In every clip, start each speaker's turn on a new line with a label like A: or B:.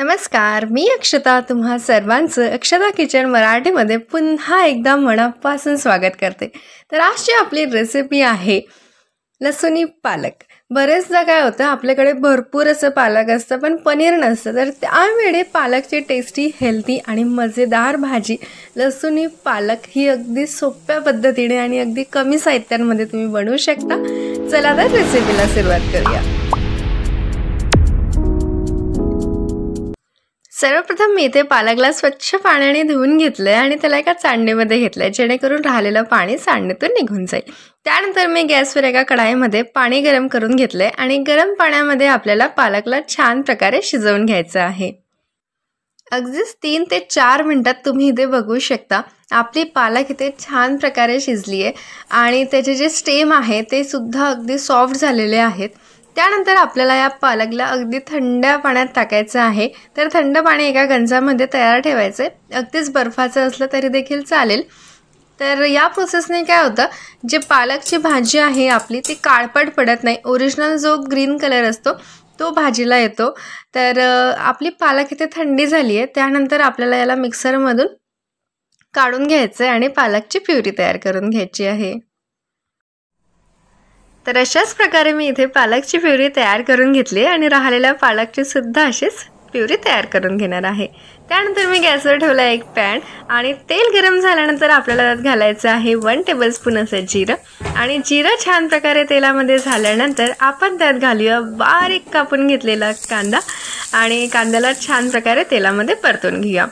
A: नमस्कार मी अक्षता तुम्हा सर्वांचं अक्षता किचन मराठीमध्ये पुन्हा एकदा मनापासून स्वागत करते तर आजची आपली रेसिपी आहे लसुणी पालक बरेचदा काय होतं आपल्याकडे भरपूर असं पालक असतं पण पनीर नसतं तर त्यावेळी पालकची टेस्टी हेल्दी आणि मजेदार भाजी लसुणी पालक ही अगदी सोप्या पद्धतीने आणि अगदी कमी साहित्यांमध्ये तुम्ही बनवू शकता चला तर रेसिपीला सुरुवात करूया सर्वप्रथम मी इथे पालकला स्वच्छ पाण्याने धुवून घेतलं आणि त्याला एका चांडणीमध्ये घेतलं आहे जेणेकरून राहिलेलं पाणी चांडणीतून निघून जाईल त्यानंतर मी गॅसवर एका कढाईमध्ये पाणी गरम करून घेतलं आहे आणि गरम पाण्यामध्ये आपल्याला पालकला छान प्रकारे शिजवून घ्यायचं आहे अगदीच तीन ते चार मिनटात तुम्ही इथे बघू शकता आपली पालक इथे छान प्रकारे शिजली आहे आणि त्याचे जे स्टेम आहे ते सुद्धा अगदी सॉफ्ट झालेले आहेत त्यानंतर आपल्याला या पालकला अगदी थंड पाण्यात टाकायचं आहे तर थंड पाणी एका गंजामध्ये तयार ठेवायचं आहे अगदीच बर्फाचं असलं तरी देखील चालेल तर या प्रोसेसने काय होतं जे पालकची भाजी आहे आपली ती काळपट पडत नाही ओरिजिनल जो ग्रीन कलर असतो तो भाजीला येतो तर आपली पालक इथे थंडी झाली आहे त्यानंतर आपल्याला याला मिक्सरमधून काढून घ्यायचं आहे आणि पालकची प्युरी तयार करून घ्यायची आहे तर अशाच प्रकारे मी इथे पालकची प्युरी तयार करून घेतली आणि राहिलेल्या पालकची सुद्धा अशीच प्युरी तयार करून घेणार आहे त्यानंतर मी गॅसवर ठेवला एक पॅन आणि तेल गरम झाल्यानंतर आपल्याला त्यात घालायचं आहे वन टेबलस्पून असं जिरं आणि जिरं छान प्रकारे तेलामध्ये झाल्यानंतर आपण त्यात घालूया बारीक कापून घेतलेला कांदा आणि कांद्याला छान प्रकारे तेलामध्ये परतून घेऊया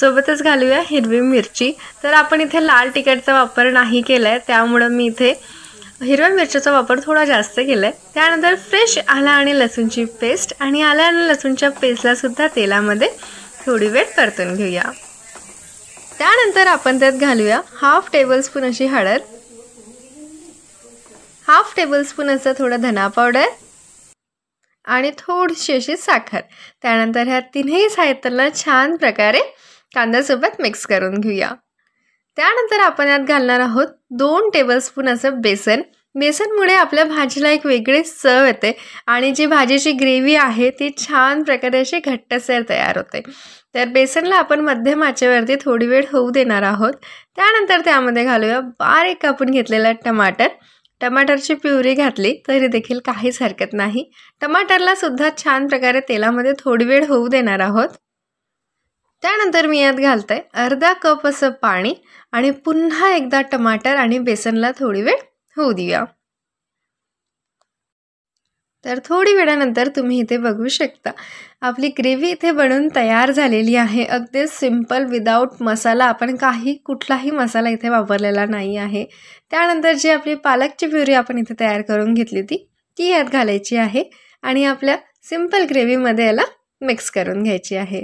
A: सोबतच घालूया हिरवी मिरची तर आपण इथे लाल तिखटचा वापर नाही केला आहे त्यामुळं मी इथे हिरव्या मिरच्याचा वापर थोडा जास्त केलाय त्यानंतर फ्रेश आला आणि लसूणची पेस्ट आणि आला आणि लसूणच्या सुद्धा तेलामध्ये थोडी वेळ परतून घेऊया त्यानंतर आपण त्यात घालूया हाफ टेबलस्पून अशी हळद हाफ टेबल स्पून असा थोडा धना पावडर आणि थोडीशी अशी साखर त्यानंतर ह्या तिन्ही साहित्याला छान प्रकारे कांद्यासोबत मिक्स करून घेऊया त्यानंतर आपण यात घालणार आहोत दोन टेबलस्पून असं बेसन बेसनमुळे आपल्या भाजीला एक वेगळी चव येते आणि जी भाजीची ग्रेव्ही आहे ती छान प्रकारे अशी घट्टसर तयार होते तर बेसनला आपण मध्यम आचेवरती थोडी वेळ होऊ देणार आहोत त्यानंतर त्यामध्ये घालूया बारीक कापून घेतलेला टमाटर टमाटरची प्युरी घातली तरी देखील काहीच हरकत नाही टमाटरलासुद्धा सुद्धा छान प्रकारे तेलामध्ये थोडी वेळ होऊ देणार आहोत त्यानंतर मी यात घालते अर्धा कप असं पाणी आणि पुन्हा एकदा टमाटर आणि बेसनला थोडी वेळ होऊ देऊया तर थोडी वेळानंतर तुम्ही इथे बघू शकता आपली ग्रेव्ही इथे बनून तयार झालेली आहे अगदी सिंपल विदाऊट मसाला आपण काही कुठलाही मसाला इथे वापरलेला नाही आहे त्यानंतर जी आपली पालकची प्युरी आपण इथे तयार करून घेतली ती ती यात घालायची आहे आणि आपल्या सिंपल ग्रेव्हीमध्ये याला मिक्स करून घ्यायची आहे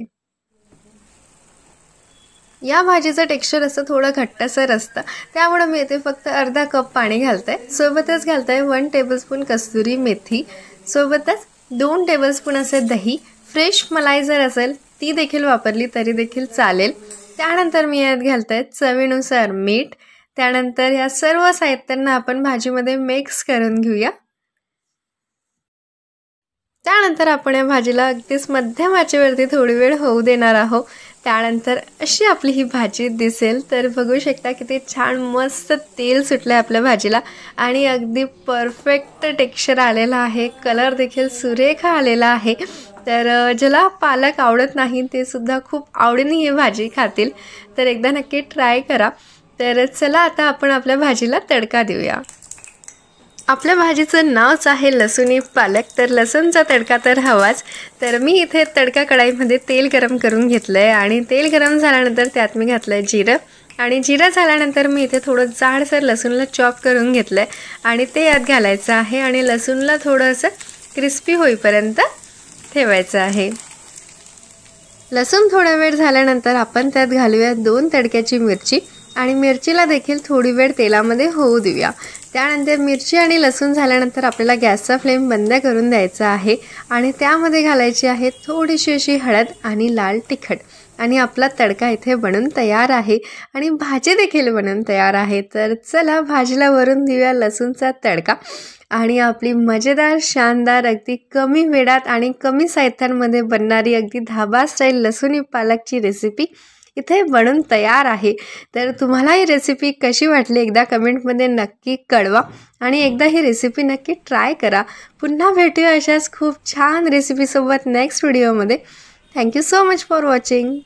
A: या भाजीचं टेक्स्चर असं थोडं घट्टसर असतं त्यामुळं मी येथे फक्त अर्धा कप पाणी घालते सोबतच घालते वन टेबलस्पून कस्तुरी मेथी सोबतच दोन टेबलस्पून असे दही फ्रेश मलाई जर असेल ती देखील वापरली तरी देखील चालेल त्यानंतर मी यात घालते चवीनुसार मीठ त्यानंतर या सर्व साहित्यांना आपण भाजीमध्ये मिक्स करून घेऊया त्यानंतर आपण या भाजीला अगदीच मध्यम आचेवरती थोडी वेळ होऊ देणार आहोत त्यानंतर अशी आपली ही भाजी दिसेल तर बघू शकता किती छान मस्त तेल सुटलं आहे आपल्या भाजीला आणि अगदी परफेक्ट टेक्स्चर आलेला आहे कलर देखील सुरेखा आलेला आहे तर ज्याला पालक आवडत नाही ते सुद्धा खूप आवडीने ही भाजी खातील तर एकदा नक्की ट्राय करा तर चला आता आपण आपल्या भाजीला तडका देऊया आपल्या भाजीचं नावच आहे लसुणी पालक तर लसूणचा तडका तर हवाच तर मी इथे तडका कढाईमध्ये तेल गरम करून घेतलं आहे आणि तेल गरम झाल्यानंतर त्यात मी घातलं आहे जिरं आणि जिरं झाल्यानंतर मी इथे थोडं जाडसर लसूणला चॉप करून घेतलं आहे आणि ते यात घालायचं आहे आणि लसूणला थोडं असं क्रिस्पी होईपर्यंत ठेवायचं आहे लसूण थोडा वेळ झाल्यानंतर आपण त्यात घालूया दोन तडक्याची मिरची आणि मिरचीला देखील थोडी वेळ तेलामध्ये होऊ देऊया त्यानंतर मिरची आणि लसूण झाल्यानंतर आपल्याला गॅसचा फ्लेम बंद करून द्यायचा आहे आणि त्यामध्ये घालायची आहे थोडीशी अशी हळद आणि लाल तिखट आणि आपला तडका इथे बनून तयार आहे आणि भाजी देखील बनून तयार आहे तर चला भाजीला वरून देऊया लसूणचा तडका आणि आपली मजेदार शानदार अगदी कमी वेळात आणि कमी साहित्यांमध्ये बनणारी अगदी धाबा स्टाईल लसुणी पालकची रेसिपी इथे बनून तयार आहे तर तुम्हाला ही रेसिपी कशी वाटली एकदा कमेंटमध्ये नक्की कळवा आणि एकदा ही रेसिपी नक्की ट्राय करा पुन्हा भेटूया अशाच खूप छान रेसिपीसोबत नेक्स्ट व्हिडिओमध्ये thank you so much for watching